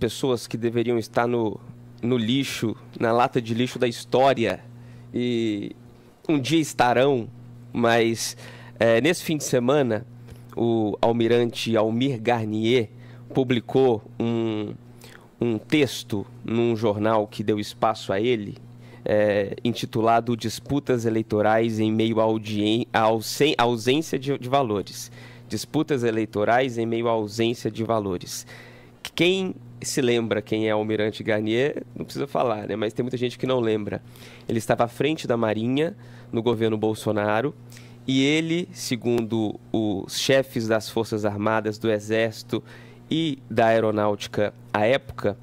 pessoas que deveriam estar no, no lixo, na lata de lixo da história, e um dia estarão, mas é, nesse fim de semana, o almirante Almir Garnier publicou um, um texto num jornal que deu espaço a ele, é, intitulado Disputas Eleitorais em Meio à ausen Ausência de, de, Valores. Disputas Eleitorais em Meio à Ausência de Valores. Quem se lembra quem é o Almirante Garnier, não precisa falar, né? Mas tem muita gente que não lembra. Ele estava à frente da Marinha no governo Bolsonaro e ele, segundo os chefes das Forças Armadas, do Exército e da Aeronáutica à época,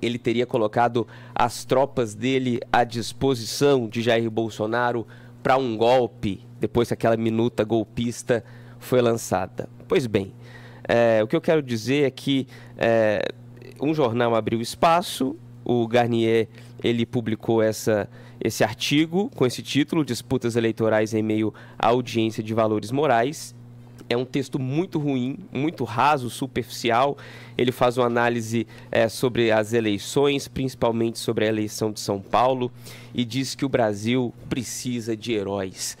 ele teria colocado as tropas dele à disposição de Jair Bolsonaro para um golpe, depois que aquela minuta golpista foi lançada. Pois bem, é, o que eu quero dizer é que é, um jornal abriu espaço, o Garnier ele publicou essa, esse artigo com esse título, Disputas Eleitorais em Meio à Audiência de Valores Morais. É um texto muito ruim, muito raso, superficial. Ele faz uma análise é, sobre as eleições, principalmente sobre a eleição de São Paulo, e diz que o Brasil precisa de heróis.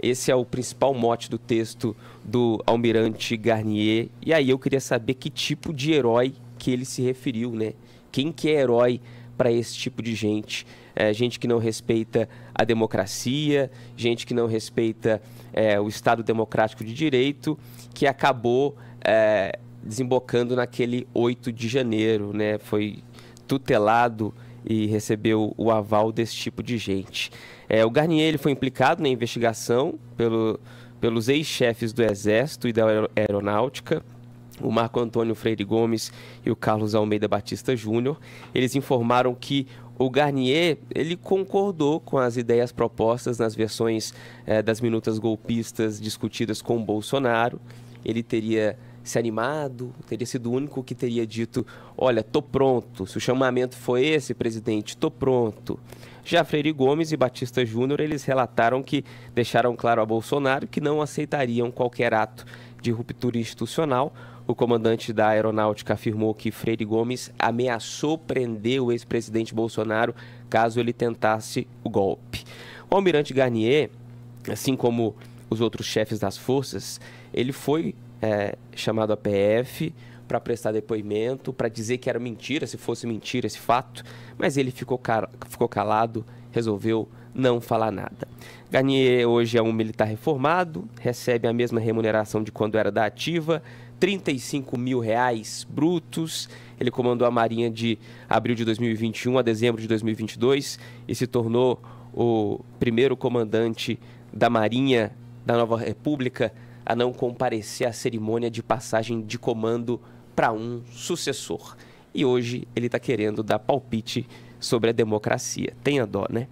Esse é o principal mote do texto do Almirante Garnier. E aí eu queria saber que tipo de herói que ele se referiu, né? Quem que é herói para esse tipo de gente? É, gente que não respeita a democracia, gente que não respeita é, o Estado Democrático de Direito, que acabou é, desembocando naquele 8 de janeiro, né? Foi tutelado e recebeu o aval desse tipo de gente. É, o Garnier ele foi implicado na investigação pelo, pelos ex-chefes do Exército e da Aeronáutica o Marco Antônio Freire Gomes e o Carlos Almeida Batista Júnior. Eles informaram que o Garnier ele concordou com as ideias propostas nas versões eh, das minutas golpistas discutidas com Bolsonaro. Ele teria se animado, teria sido o único que teria dito: Olha, tô pronto. Se o chamamento foi esse, presidente, tô pronto. Já Freire Gomes e Batista Júnior, eles relataram que deixaram claro a Bolsonaro que não aceitariam qualquer ato de ruptura institucional o comandante da aeronáutica afirmou que Freire Gomes ameaçou prender o ex-presidente Bolsonaro caso ele tentasse o golpe. O almirante Garnier, assim como os outros chefes das forças, ele foi é, chamado à PF para prestar depoimento, para dizer que era mentira, se fosse mentira esse fato, mas ele ficou, ficou calado, resolveu não falar nada. Garnier hoje é um militar reformado, recebe a mesma remuneração de quando era da ativa, 35 mil reais brutos. Ele comandou a Marinha de abril de 2021 a dezembro de 2022 e se tornou o primeiro comandante da Marinha da Nova República a não comparecer à cerimônia de passagem de comando para um sucessor. E hoje ele está querendo dar palpite sobre a democracia. Tenha dó, né?